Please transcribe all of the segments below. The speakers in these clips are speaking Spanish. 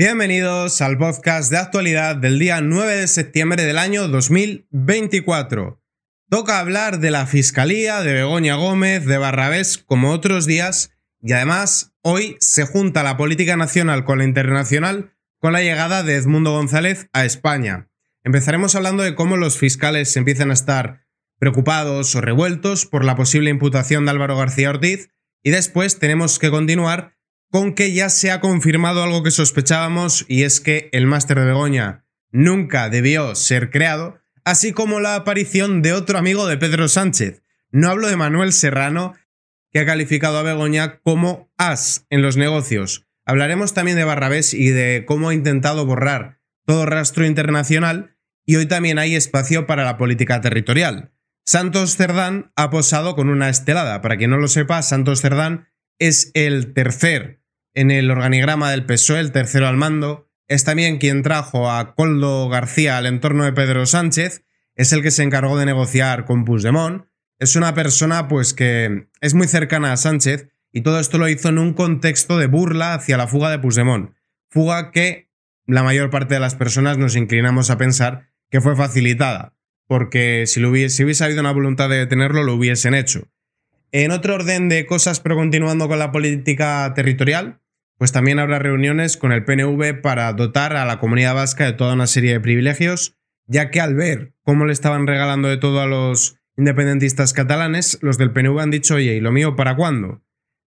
Bienvenidos al podcast de actualidad del día 9 de septiembre del año 2024. Toca hablar de la Fiscalía, de Begoña Gómez, de Barrabés, como otros días, y además hoy se junta la política nacional con la internacional con la llegada de Edmundo González a España. Empezaremos hablando de cómo los fiscales empiezan a estar preocupados o revueltos por la posible imputación de Álvaro García Ortiz y después tenemos que continuar con que ya se ha confirmado algo que sospechábamos y es que el máster de Begoña nunca debió ser creado, así como la aparición de otro amigo de Pedro Sánchez. No hablo de Manuel Serrano, que ha calificado a Begoña como as en los negocios. Hablaremos también de Barrabés y de cómo ha intentado borrar todo rastro internacional y hoy también hay espacio para la política territorial. Santos Cerdán ha posado con una estelada. Para quien no lo sepa, Santos Cerdán es el tercer en el organigrama del PSOE, el tercero al mando, es también quien trajo a Coldo García al entorno de Pedro Sánchez, es el que se encargó de negociar con Puigdemont, es una persona pues que es muy cercana a Sánchez y todo esto lo hizo en un contexto de burla hacia la fuga de Puigdemont, fuga que la mayor parte de las personas nos inclinamos a pensar que fue facilitada, porque si, lo hubiese, si hubiese habido una voluntad de detenerlo lo hubiesen hecho. En otro orden de cosas, pero continuando con la política territorial, pues también habrá reuniones con el PNV para dotar a la comunidad vasca de toda una serie de privilegios, ya que al ver cómo le estaban regalando de todo a los independentistas catalanes, los del PNV han dicho, oye, ¿y lo mío para cuándo?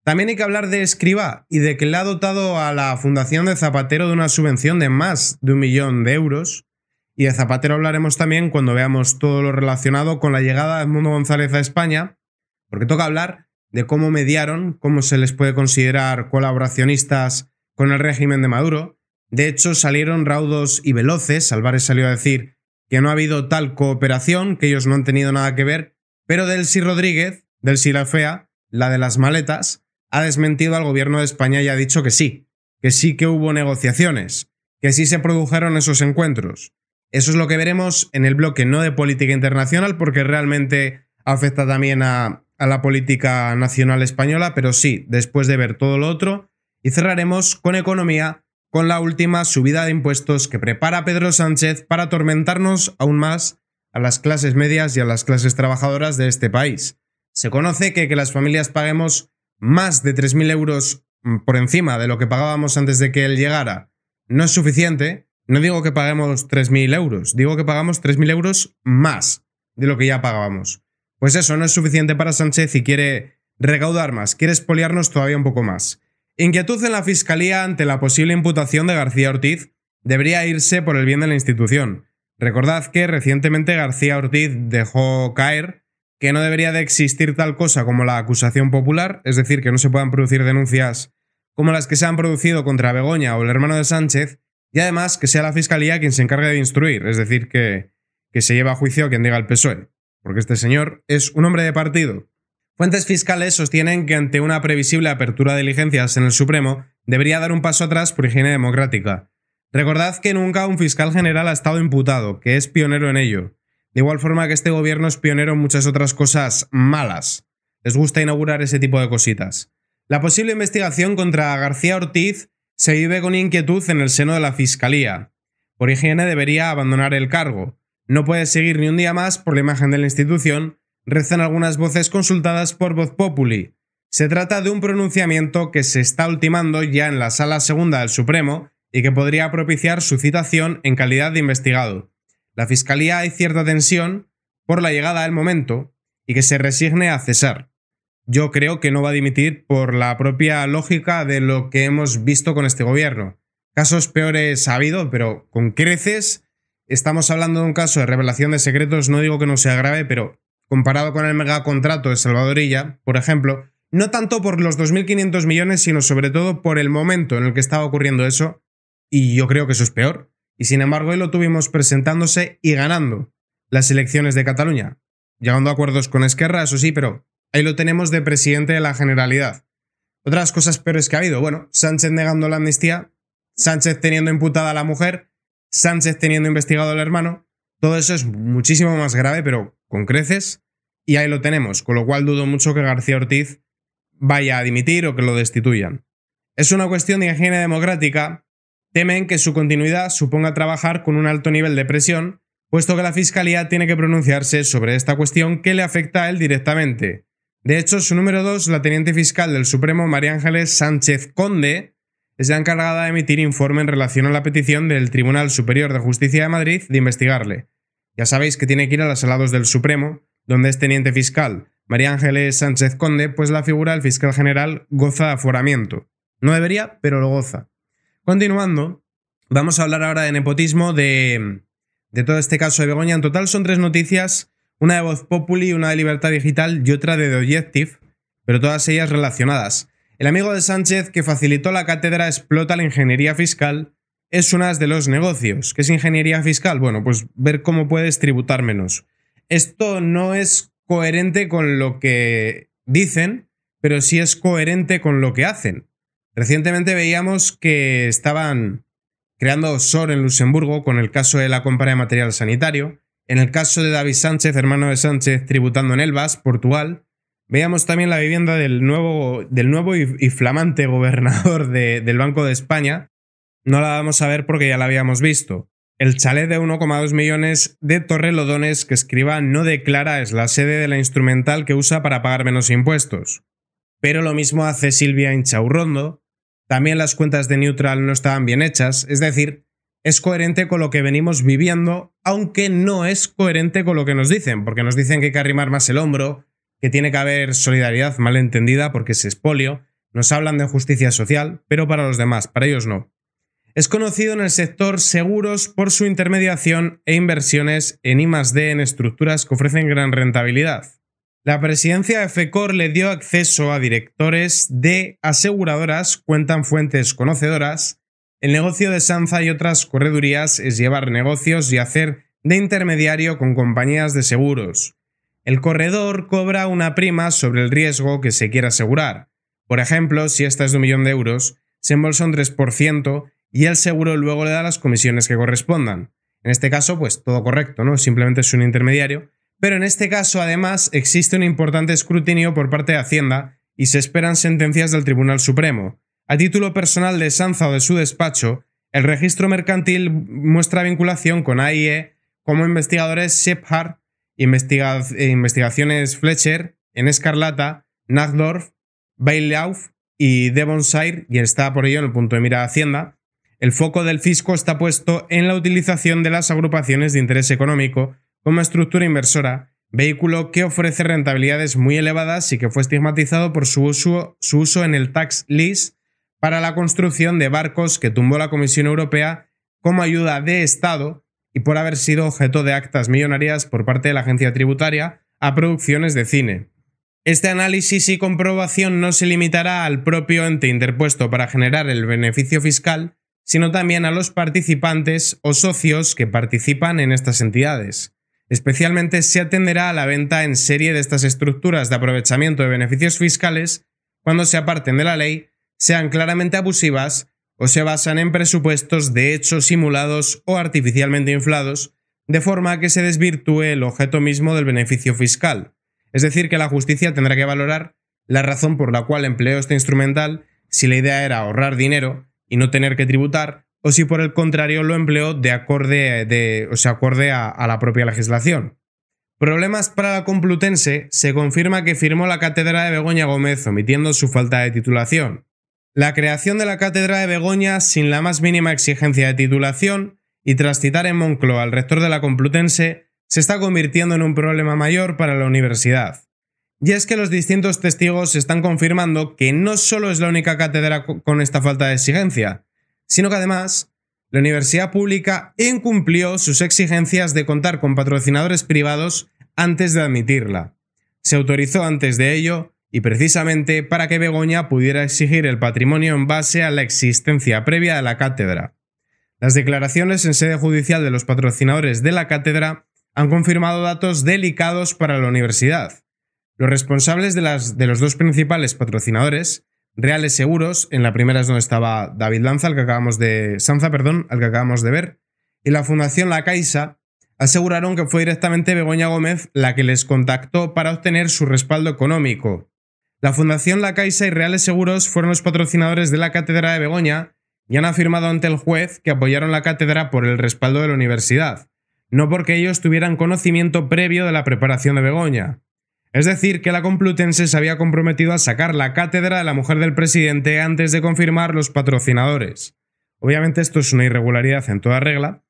También hay que hablar de Escribá y de que le ha dotado a la Fundación de Zapatero de una subvención de más de un millón de euros. Y de Zapatero hablaremos también cuando veamos todo lo relacionado con la llegada de Edmundo González a España porque toca hablar de cómo mediaron, cómo se les puede considerar colaboracionistas con el régimen de Maduro. De hecho, salieron raudos y veloces. Álvarez salió a decir que no ha habido tal cooperación, que ellos no han tenido nada que ver, pero Delcy Rodríguez, Delcy la Fea, la de las maletas, ha desmentido al gobierno de España y ha dicho que sí, que sí que hubo negociaciones, que sí se produjeron esos encuentros. Eso es lo que veremos en el bloque no de política internacional porque realmente afecta también a, a la política nacional española, pero sí, después de ver todo lo otro, y cerraremos con economía, con la última subida de impuestos que prepara Pedro Sánchez para atormentarnos aún más a las clases medias y a las clases trabajadoras de este país. Se conoce que, que las familias paguemos más de 3.000 euros mm, por encima de lo que pagábamos antes de que él llegara. No es suficiente. No digo que paguemos 3.000 euros, digo que pagamos 3.000 euros más de lo que ya pagábamos. Pues eso no es suficiente para Sánchez y quiere recaudar más, quiere espoliarnos todavía un poco más. Inquietud en la Fiscalía ante la posible imputación de García Ortiz debería irse por el bien de la institución. Recordad que recientemente García Ortiz dejó caer que no debería de existir tal cosa como la acusación popular, es decir, que no se puedan producir denuncias como las que se han producido contra Begoña o el hermano de Sánchez, y además que sea la Fiscalía quien se encargue de instruir, es decir, que, que se lleve a juicio quien diga el PSOE porque este señor es un hombre de partido. Fuentes fiscales sostienen que ante una previsible apertura de diligencias en el Supremo debería dar un paso atrás por higiene democrática. Recordad que nunca un fiscal general ha estado imputado, que es pionero en ello. De igual forma que este gobierno es pionero en muchas otras cosas malas. Les gusta inaugurar ese tipo de cositas. La posible investigación contra García Ortiz se vive con inquietud en el seno de la Fiscalía. Por higiene debería abandonar el cargo, no puede seguir ni un día más por la imagen de la institución, rezan algunas voces consultadas por Voz Populi. Se trata de un pronunciamiento que se está ultimando ya en la Sala Segunda del Supremo y que podría propiciar su citación en calidad de investigado. La Fiscalía hay cierta tensión por la llegada del momento y que se resigne a cesar. Yo creo que no va a dimitir por la propia lógica de lo que hemos visto con este gobierno. Casos peores ha habido, pero con creces estamos hablando de un caso de revelación de secretos, no digo que no sea grave, pero comparado con el megacontrato de Salvadorilla, por ejemplo, no tanto por los 2.500 millones, sino sobre todo por el momento en el que estaba ocurriendo eso, y yo creo que eso es peor. Y sin embargo, hoy lo tuvimos presentándose y ganando las elecciones de Cataluña, llegando a acuerdos con Esquerra, eso sí, pero ahí lo tenemos de presidente de la Generalidad. Otras cosas peores que ha habido, bueno, Sánchez negando la amnistía, Sánchez teniendo imputada a la mujer, Sánchez teniendo investigado al hermano. Todo eso es muchísimo más grave, pero con creces. Y ahí lo tenemos, con lo cual dudo mucho que García Ortiz vaya a dimitir o que lo destituyan. Es una cuestión de higiene democrática. Temen que su continuidad suponga trabajar con un alto nivel de presión, puesto que la Fiscalía tiene que pronunciarse sobre esta cuestión que le afecta a él directamente. De hecho, su número 2, la teniente fiscal del Supremo María Ángeles Sánchez Conde, es ha encargada de emitir informe en relación a la petición del Tribunal Superior de Justicia de Madrid de investigarle. Ya sabéis que tiene que ir a las alados del Supremo, donde es teniente fiscal María Ángeles Sánchez Conde, pues la figura del fiscal general goza de aforamiento. No debería, pero lo goza. Continuando, vamos a hablar ahora de nepotismo, de, de todo este caso de Begoña. En total son tres noticias, una de Voz Populi, una de Libertad Digital y otra de The Objective, pero todas ellas relacionadas. El amigo de Sánchez que facilitó la cátedra explota la ingeniería fiscal. Es una de los negocios. ¿Qué es ingeniería fiscal? Bueno, pues ver cómo puedes tributar menos. Esto no es coherente con lo que dicen, pero sí es coherente con lo que hacen. Recientemente veíamos que estaban creando SOR en Luxemburgo con el caso de la compra de material sanitario, en el caso de David Sánchez, hermano de Sánchez, tributando en Elbas, Portugal, Veíamos también la vivienda del nuevo, del nuevo y, flamante gobernador del Banco de España. No la vamos a ver porque ya la habíamos visto. El chalet de 1,2 millones de Torrelodones que escriba no declara es la sede de la instrumental que usa para pagar menos impuestos. Pero lo mismo hace Silvia Inchaurrondo. También las cuentas de Neutral no estaban bien hechas, es decir, es coherente con lo que venimos viviendo, aunque no es coherente con lo que nos dicen, porque nos dicen que hay que arrimar más el hombro, que tiene que haber solidaridad mal entendida porque es espolio, nos hablan de justicia social, pero para los demás, para ellos no. Es conocido en el sector seguros por su intermediación e inversiones en D en estructuras que ofrecen gran rentabilidad. La presidencia de FECOR le dio acceso a directores de aseguradoras, cuentan fuentes conocedoras. El negocio de Sanza y otras corredurías es llevar negocios y hacer de intermediario con compañías de seguros el corredor cobra una prima sobre el riesgo que se quiere asegurar. Por ejemplo, si esta es de un millón de euros, se embolsa un 3% y el seguro luego le da las comisiones que correspondan. En este caso, pues todo correcto, ¿no? Simplemente es un intermediario. Pero en este caso, además, existe un importante escrutinio por parte de Hacienda y se esperan sentencias del Tribunal Supremo. A título personal de Sanza o de su despacho, el registro mercantil muestra vinculación con AIE como investigadores Shephard eh, investigaciones Fletcher, en Escarlata, Nagdorf, Bailauf y Devonshire, y está por ello en el punto de mira de Hacienda, el foco del fisco está puesto en la utilización de las agrupaciones de interés económico como estructura inversora, vehículo que ofrece rentabilidades muy elevadas y que fue estigmatizado por su uso, su uso en el tax lease para la construcción de barcos que tumbó la Comisión Europea como ayuda de Estado y por haber sido objeto de actas millonarias por parte de la agencia tributaria a producciones de cine. Este análisis y comprobación no se limitará al propio ente interpuesto para generar el beneficio fiscal, sino también a los participantes o socios que participan en estas entidades. Especialmente se atenderá a la venta en serie de estas estructuras de aprovechamiento de beneficios fiscales cuando se aparten de la ley, sean claramente abusivas o se basan en presupuestos de hechos simulados o artificialmente inflados, de forma que se desvirtúe el objeto mismo del beneficio fiscal. Es decir, que la justicia tendrá que valorar la razón por la cual empleó este instrumental, si la idea era ahorrar dinero y no tener que tributar, o si por el contrario lo empleó de acorde, o acorde a, la propia legislación. Problemas para la Complutense se confirma que firmó la cátedra de Begoña Gómez omitiendo su falta de titulación. La creación de la Cátedra de Begoña sin la más mínima exigencia de titulación y tras citar en Moncloa al rector de la Complutense, se está convirtiendo en un problema mayor para la universidad. Y es que los distintos testigos están confirmando que no solo es la única cátedra con esta falta de exigencia, sino que además la universidad pública incumplió sus exigencias de contar con patrocinadores privados antes de admitirla. Se autorizó antes de ello y precisamente para que Begoña pudiera exigir el patrimonio en base a la existencia previa de la cátedra. Las declaraciones en sede judicial de los patrocinadores de la cátedra han confirmado datos delicados para la universidad. Los responsables de, los dos principales patrocinadores, Reales Seguros, en la primera es donde estaba David Lanza, al que acabamos de, perdón, al que acabamos de ver, y la Fundación La Caixa, aseguraron que fue directamente Begoña Gómez la que les contactó para obtener su respaldo económico, la Fundación La Caixa y Reales Seguros fueron los patrocinadores de la Cátedra de Begoña y han afirmado ante el juez que apoyaron la cátedra por el respaldo de la universidad, no porque ellos tuvieran conocimiento previo de la preparación de Begoña. Es decir, que la Complutense se había comprometido a sacar la cátedra de la mujer del presidente antes de confirmar los patrocinadores. Obviamente esto es una irregularidad en toda regla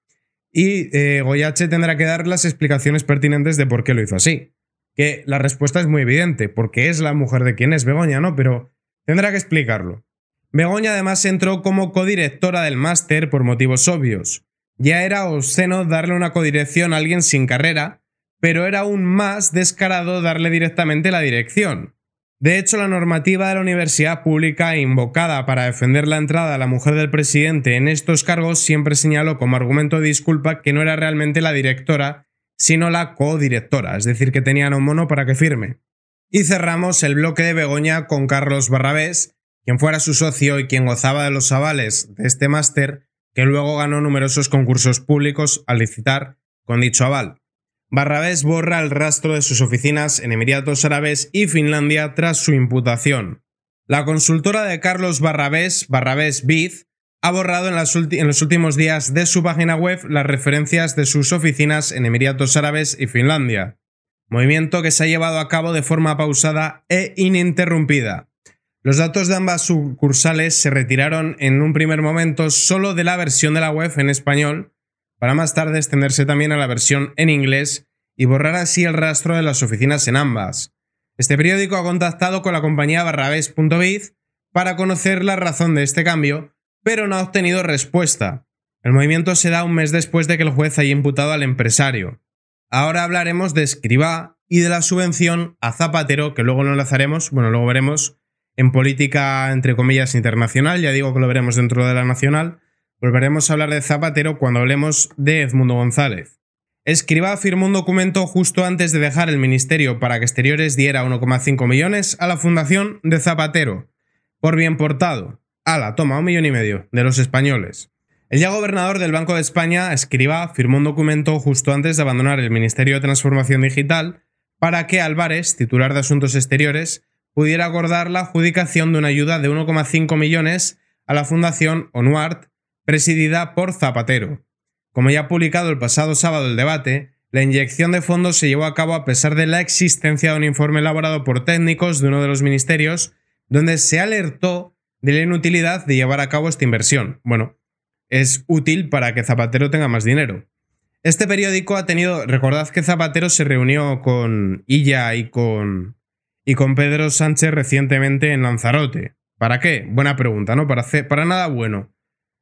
y eh, Goyache tendrá que dar las explicaciones pertinentes de por qué lo hizo así. Que la respuesta es muy evidente, porque es la mujer de quien es Begoña, ¿no? Pero tendrá que explicarlo. Begoña además entró como codirectora del máster por motivos obvios. Ya era obsceno darle una codirección a alguien sin carrera, pero era aún más descarado darle directamente la dirección. De hecho, la normativa de la universidad pública invocada para defender la entrada a la mujer del presidente en estos cargos siempre señaló como argumento de disculpa que no era realmente la directora, sino la codirectora, es decir, que tenían un mono para que firme. Y cerramos el bloque de Begoña con Carlos Barrabés, quien fuera su socio y quien gozaba de los avales de este máster, que luego ganó numerosos concursos públicos al licitar con dicho aval. Barrabés borra el rastro de sus oficinas en Emiratos Árabes y Finlandia tras su imputación. La consultora de Carlos Barrabés, Barrabés Biz, ha borrado en, los últimos días de su página web las referencias de sus oficinas en Emiratos Árabes y Finlandia, movimiento que se ha llevado a cabo de forma pausada e ininterrumpida. Los datos de ambas sucursales se retiraron en un primer momento solo de la versión de la web en español, para más tarde extenderse también a la versión en inglés y borrar así el rastro de las oficinas en ambas. Este periódico ha contactado con la compañía barrabés.biz para conocer la razón de este cambio, pero no ha obtenido respuesta. El movimiento se da un mes después de que el juez haya imputado al empresario. Ahora hablaremos de Escribá y de la subvención a Zapatero, que luego lo enlazaremos, bueno, luego veremos en política, entre comillas, internacional, ya digo que lo veremos dentro de la nacional, volveremos a hablar de Zapatero cuando hablemos de Edmundo González. Escribá firmó un documento justo antes de dejar el Ministerio para que Exteriores diera 1,5 millones a la Fundación de Zapatero, por bien portado. Ala, toma, un millón y medio, de los españoles. El ya gobernador del Banco de España, Escriba, firmó un documento justo antes de abandonar el Ministerio de Transformación Digital para que Álvarez, titular de Asuntos Exteriores, pudiera acordar la adjudicación de una ayuda de 1,5 millones a la Fundación ONUART, presidida por Zapatero. Como ya ha publicado el pasado sábado el debate, la inyección de fondos se llevó a cabo a pesar de la existencia de un informe elaborado por técnicos de uno de los ministerios, donde se alertó de la inutilidad de llevar a cabo esta inversión. Bueno, es útil para que Zapatero tenga más dinero. Este periódico ha tenido, recordad que Zapatero se reunió con Illa y con, y con Pedro Sánchez recientemente en Lanzarote. ¿Para qué? Buena pregunta, ¿no? Para, hacer, para nada bueno.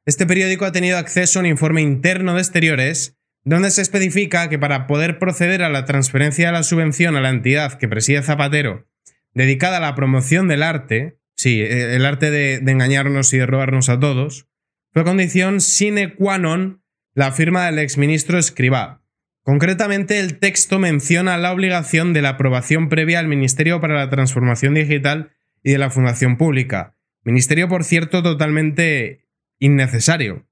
Este periódico ha tenido acceso a un informe interno de exteriores donde se especifica que para poder proceder a la transferencia de la subvención a la entidad que preside Zapatero dedicada a la promoción del arte, Sí, e, el arte de, engañarnos y de robarnos a todos. Fue condición sine qua non la firma del exministro Escribá. Concretamente, el texto menciona la obligación de la aprobación previa al Ministerio para la Transformación Digital y de la Fundación Pública. Ministerio, por cierto, totalmente innecesario.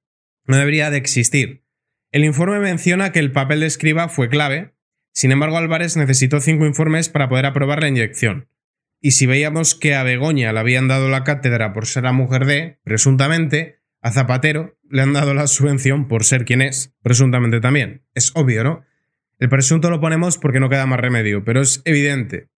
No debería de existir. El informe menciona que el papel de escriba fue clave, sin embargo Álvarez necesitó cinco informes para poder aprobar la inyección. Y si veíamos que a Begoña le habían dado la cátedra por ser la mujer de, presuntamente, a Zapatero le han dado la subvención por ser quien es, presuntamente también. Es obvio, ¿no? El presunto lo ponemos porque no queda más remedio, pero es evidente.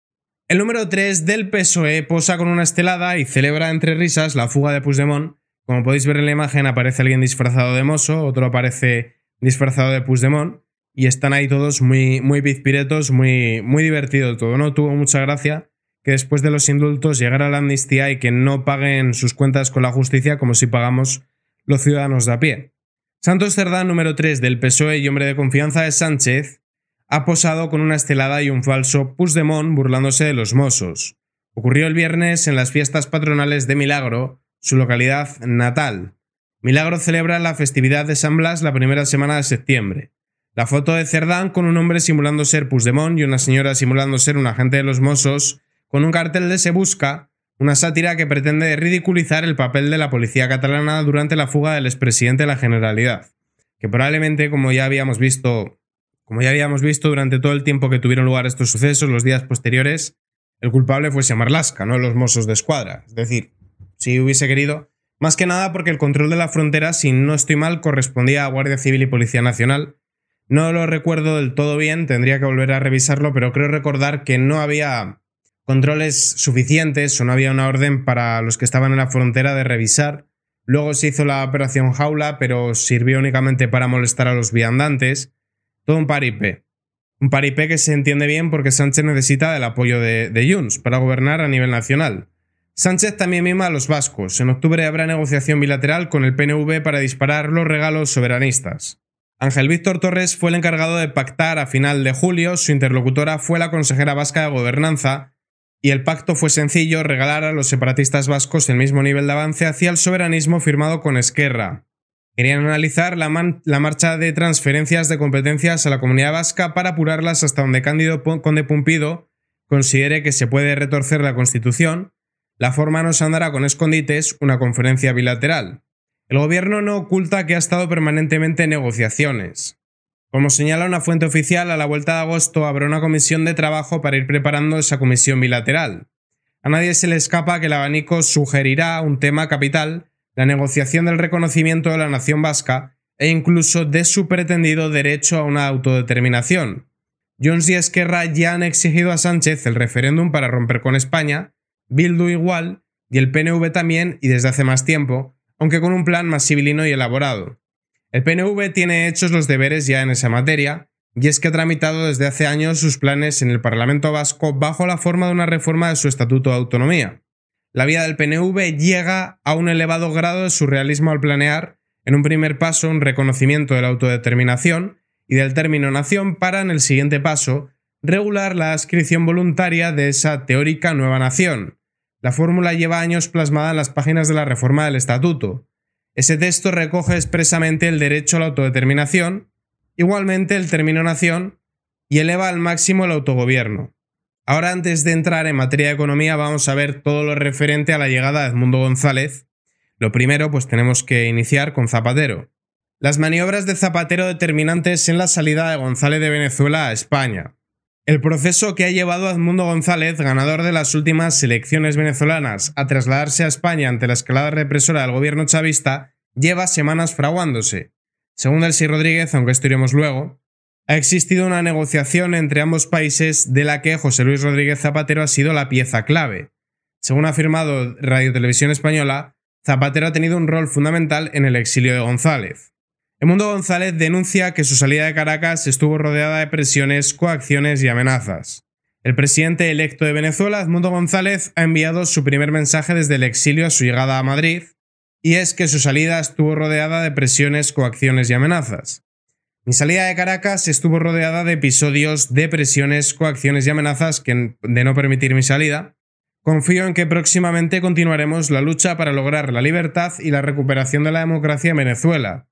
El número 3 del PSOE posa con una estelada y celebra entre risas la fuga de Puigdemont. Como podéis ver en la imagen aparece alguien disfrazado de mozo, otro aparece disfrazado de Puigdemont y están ahí todos muy, muy muy, muy divertido todo, ¿no? Tuvo mucha gracia que después de los indultos a la amnistía y que no paguen sus cuentas con la justicia como si pagamos los ciudadanos de a pie. Santos Cerdán número 3 del PSOE y hombre de confianza de Sánchez ha posado con una estelada y un falso pusdemón burlándose de los mozos. Ocurrió el viernes en las fiestas patronales de Milagro, su localidad natal. Milagro celebra la festividad de San Blas la primera semana de septiembre. La foto de Cerdán con un hombre simulando ser pusdemón y una señora simulando ser un agente de los Mossos con un cartel de Se Busca, una sátira que pretende ridiculizar el papel de la policía catalana durante la fuga del expresidente de la Generalidad, que probablemente, como ya habíamos visto, como ya habíamos visto durante todo el tiempo que tuvieron lugar estos sucesos, los días posteriores, el culpable fuese Marlaska, no los mozos de escuadra. Es decir, si hubiese querido, más que nada porque el control de la frontera, si no estoy mal, correspondía a Guardia Civil y Policía Nacional. No lo recuerdo del todo bien, tendría que volver a revisarlo, pero creo recordar que no había controles suficientes o no había una orden para los que estaban en la frontera de revisar. Luego se hizo la operación jaula, pero sirvió únicamente para molestar a los viandantes. Todo un paripé. Un paripé que se entiende bien porque Sánchez necesita el apoyo de, de Junts para gobernar a nivel nacional. Sánchez también mima a los vascos. En octubre habrá negociación bilateral con el PNV para disparar los regalos soberanistas. Ángel Víctor Torres fue el encargado de pactar a final de julio, su interlocutora fue la consejera vasca de Gobernanza, y el pacto fue sencillo, regalar a los separatistas vascos el mismo nivel de avance hacia el soberanismo firmado con Esquerra. Querían analizar la, marcha de transferencias de competencias a la comunidad vasca para apurarlas hasta donde Cándido Conde Pumpido considere que se puede retorcer la Constitución. La forma nos andará con escondites una conferencia bilateral. El gobierno no oculta que ha estado permanentemente en negociaciones. Como señala una fuente oficial, a la vuelta de agosto habrá una comisión de trabajo para ir preparando esa comisión bilateral. A nadie se le escapa que el abanico sugerirá un tema capital, la negociación del reconocimiento de la nación vasca e incluso de su pretendido derecho a una autodeterminación. Jones y Esquerra ya han exigido a Sánchez el referéndum para romper con España, Bildu igual, y el PNV también, y desde hace más tiempo, aunque con un plan más civilino y elaborado. El PNV tiene hechos los deberes ya en esa materia, y es que ha tramitado desde hace años sus planes en el Parlamento vasco bajo la forma de una reforma de su Estatuto de Autonomía. La vía del PNV llega a un elevado grado de surrealismo al planear, en un primer paso, un reconocimiento de la autodeterminación y del término nación para, en el siguiente paso, regular la adscripción voluntaria de esa teórica nueva nación. La fórmula lleva años plasmada en las páginas de la reforma del Estatuto, ese texto recoge expresamente el derecho a la autodeterminación, igualmente el término nación, y eleva al máximo el autogobierno. Ahora, antes de entrar en materia de economía, vamos a ver todo lo referente a la llegada de Edmundo González. Lo primero, pues tenemos que iniciar con Zapatero. Las maniobras de Zapatero determinantes en la salida de González de Venezuela a España. El proceso que ha llevado a Edmundo González, ganador de las últimas elecciones venezolanas, a trasladarse a España ante la escalada represora del gobierno chavista, lleva semanas fraguándose. Según Delcy Rodríguez, aunque estudiemos luego, ha existido una negociación entre ambos países de la que José Luis Rodríguez Zapatero ha sido la pieza clave. Según ha afirmado Radio Televisión Española, Zapatero ha tenido un rol fundamental en el exilio de González. Edmundo González denuncia que su salida de Caracas estuvo rodeada de presiones, coacciones y amenazas. El presidente electo de Venezuela, Edmundo González, ha enviado su primer mensaje desde el exilio a su llegada a Madrid, y es que su salida estuvo rodeada de presiones, coacciones y amenazas. Mi salida de Caracas estuvo rodeada de episodios de presiones, coacciones y amenazas de no permitir mi salida. Confío en que próximamente continuaremos la lucha para lograr la libertad y la recuperación de la democracia en Venezuela,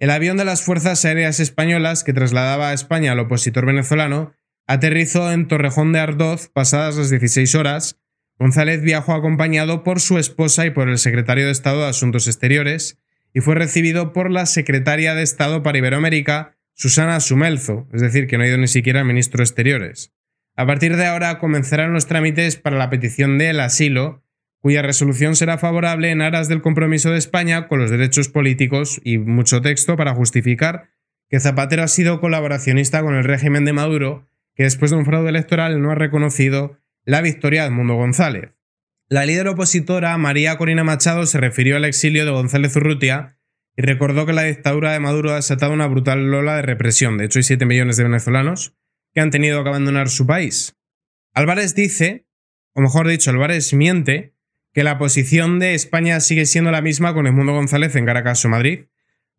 el avión de las Fuerzas Aéreas Españolas que trasladaba a España al opositor venezolano aterrizó en Torrejón de Ardoz pasadas las 16 horas. González viajó acompañado por su esposa y por el secretario de Estado de Asuntos Exteriores y fue recibido por la secretaria de Estado para Iberoamérica, Susana Sumelzo, es decir, que no ha ido ni siquiera al ministro de Exteriores. A partir de ahora comenzarán los trámites para la petición del asilo cuya resolución será favorable en aras del compromiso de España con los derechos políticos y mucho texto para justificar que Zapatero ha sido colaboracionista con el régimen de Maduro, que después de un fraude electoral no ha reconocido la victoria de Mundo González. La líder opositora María Corina Machado se refirió al exilio de González Urrutia y recordó que la dictadura de Maduro ha desatado una brutal lola de represión. De hecho, hay 7 millones de venezolanos que han tenido que abandonar su país. Álvarez dice, o mejor dicho, Álvarez miente, que la posición de España sigue siendo la misma con mundo González en Caracas o Madrid.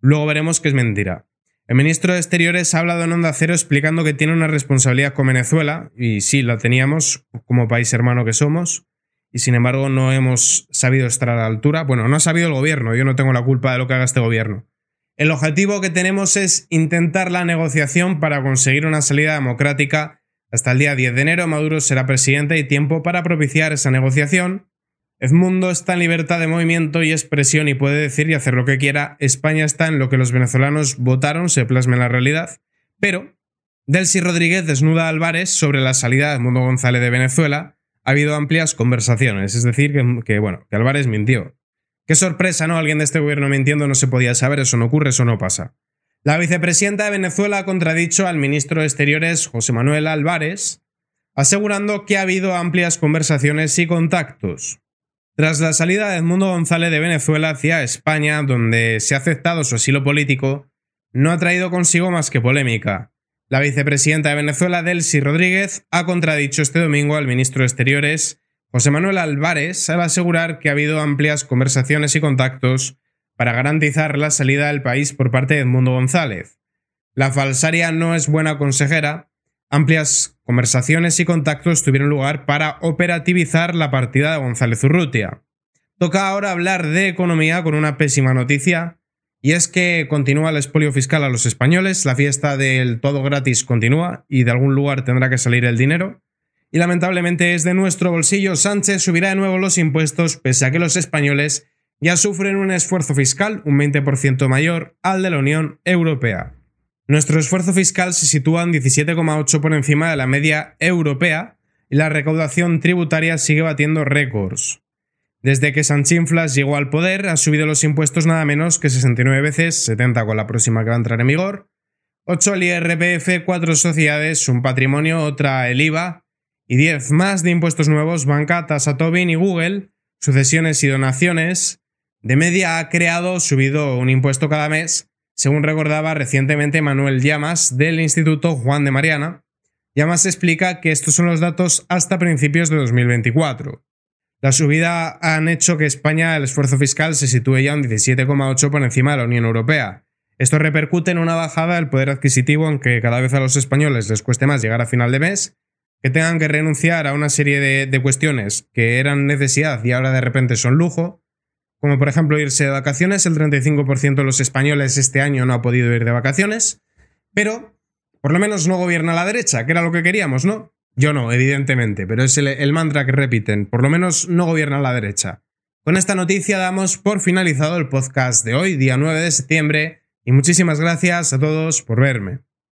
Luego veremos que es mentira. El ministro de Exteriores ha hablado en Onda Cero explicando que tiene una responsabilidad con Venezuela, y sí, la teníamos como país hermano que somos, y sin embargo no hemos sabido estar a la altura. Bueno, no ha sabido el gobierno, yo no tengo la culpa de lo que haga este gobierno. El objetivo que tenemos es intentar la negociación para conseguir una salida democrática. Hasta el día 10 de enero Maduro será presidente y tiempo para propiciar esa negociación Edmundo está en libertad de movimiento y expresión y puede decir y hacer lo que quiera. España está en lo que los venezolanos votaron, se plasma en la realidad. Pero Delcy Rodríguez desnuda a Álvarez sobre la salida de Edmundo González de Venezuela. Ha habido amplias conversaciones, es decir, que, que bueno, que Álvarez mintió. Qué sorpresa, ¿no? Alguien de este gobierno mintiendo no se podía saber, eso no ocurre, eso no pasa. La vicepresidenta de Venezuela ha contradicho al ministro de Exteriores, José Manuel Álvarez, asegurando que ha habido amplias conversaciones y contactos. Tras la salida de Edmundo González de Venezuela hacia España, donde se ha aceptado su asilo político, no ha traído consigo más que polémica. La vicepresidenta de Venezuela, Delcy Rodríguez, ha contradicho este domingo al ministro de Exteriores, José Manuel Álvarez, al asegurar que ha habido amplias conversaciones y contactos para garantizar la salida del país por parte de Edmundo González. La falsaria no es buena consejera, Amplias conversaciones y contactos tuvieron lugar para operativizar la partida de González Urrutia. Toca ahora hablar de economía con una pésima noticia, y es que continúa el expolio fiscal a los españoles, la fiesta del todo gratis continúa y de algún lugar tendrá que salir el dinero. Y lamentablemente es de nuestro bolsillo, Sánchez subirá de nuevo los impuestos pese a que los españoles ya sufren un esfuerzo fiscal un 20% mayor al de la Unión Europea. Nuestro esfuerzo fiscal se sitúa en 17,8 por encima de la media europea y la recaudación tributaria sigue batiendo récords. Desde que Sanchinflas llegó al poder, ha subido los impuestos nada menos que 69 veces, 70 con la próxima que va a entrar en vigor, 8 el IRPF, 4 sociedades, un patrimonio, otra el IVA y 10 más de impuestos nuevos, banca, tasa Tobin y Google, sucesiones y donaciones. De media ha creado subido un impuesto cada mes según recordaba recientemente Manuel Llamas del Instituto Juan de Mariana, Llamas explica que estos son los datos hasta principios de 2024. La subida han hecho que España el esfuerzo fiscal se sitúe ya un 17,8 por encima de la Unión Europea. Esto repercute en una bajada del poder adquisitivo, aunque cada vez a los españoles les cueste más llegar a final de mes, que tengan que renunciar a una serie de cuestiones que eran necesidad y ahora de repente son lujo, como por ejemplo irse de vacaciones. El 35% de los españoles este año no ha podido ir de vacaciones, pero por lo menos no gobierna la derecha, que era lo que queríamos, ¿no? Yo no, evidentemente, pero es el, mantra que repiten, por lo menos no gobierna la derecha. Con esta noticia damos por finalizado el podcast de hoy, día 9 de septiembre, y muchísimas gracias a todos por verme.